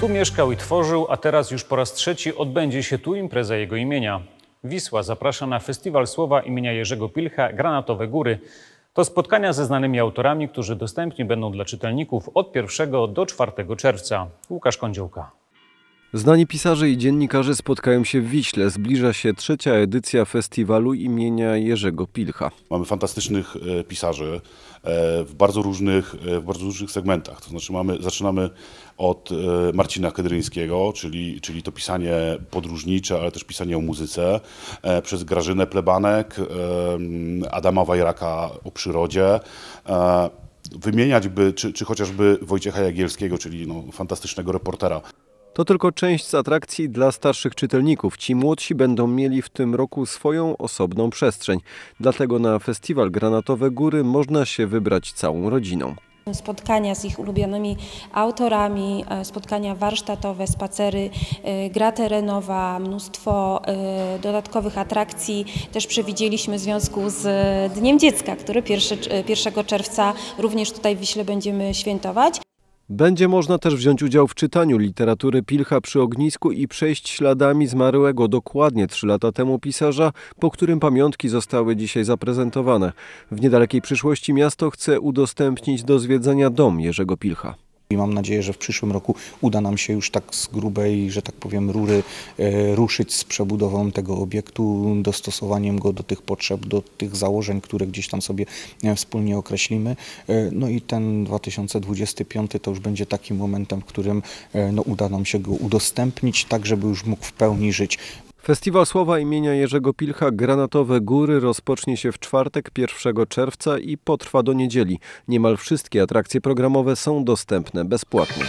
Tu mieszkał i tworzył, a teraz już po raz trzeci odbędzie się tu impreza jego imienia. Wisła zaprasza na Festiwal Słowa imienia Jerzego Pilcha Granatowe Góry. To spotkania ze znanymi autorami, którzy dostępni będą dla czytelników od 1 do 4 czerwca. Łukasz Kądziołka. Znani pisarze i dziennikarze spotkają się w Wiśle. Zbliża się trzecia edycja festiwalu imienia Jerzego Pilcha. Mamy fantastycznych e, pisarzy e, w bardzo różnych, e, w bardzo różnych segmentach. To znaczy mamy, zaczynamy od Marcina Kedryńskiego, czyli, czyli to pisanie podróżnicze, ale też pisanie o muzyce, przez Grażynę Plebanek, Adama Wajraka o przyrodzie, wymieniać by, czy, czy chociażby Wojciecha Jagielskiego, czyli no, fantastycznego reportera. To tylko część z atrakcji dla starszych czytelników. Ci młodsi będą mieli w tym roku swoją osobną przestrzeń. Dlatego na festiwal Granatowe Góry można się wybrać całą rodziną. Spotkania z ich ulubionymi autorami, e, spotkania warsztatowe, spacery, e, gra terenowa, mnóstwo e, dodatkowych atrakcji. Też przewidzieliśmy w związku z Dniem Dziecka, który 1 czerwca również tutaj w Wiśle będziemy świętować. Będzie można też wziąć udział w czytaniu literatury Pilcha przy ognisku i przejść śladami zmarłego dokładnie trzy lata temu pisarza, po którym pamiątki zostały dzisiaj zaprezentowane. W niedalekiej przyszłości miasto chce udostępnić do zwiedzania dom Jerzego Pilcha. I mam nadzieję, że w przyszłym roku uda nam się już tak z grubej, że tak powiem, rury e, ruszyć z przebudową tego obiektu, dostosowaniem go do tych potrzeb, do tych założeń, które gdzieś tam sobie e, wspólnie określimy. E, no i ten 2025 to już będzie takim momentem, w którym e, no, uda nam się go udostępnić, tak żeby już mógł w pełni żyć. Festiwal Słowa imienia Jerzego Pilcha Granatowe Góry rozpocznie się w czwartek 1 czerwca i potrwa do niedzieli. Niemal wszystkie atrakcje programowe są dostępne bezpłatnie.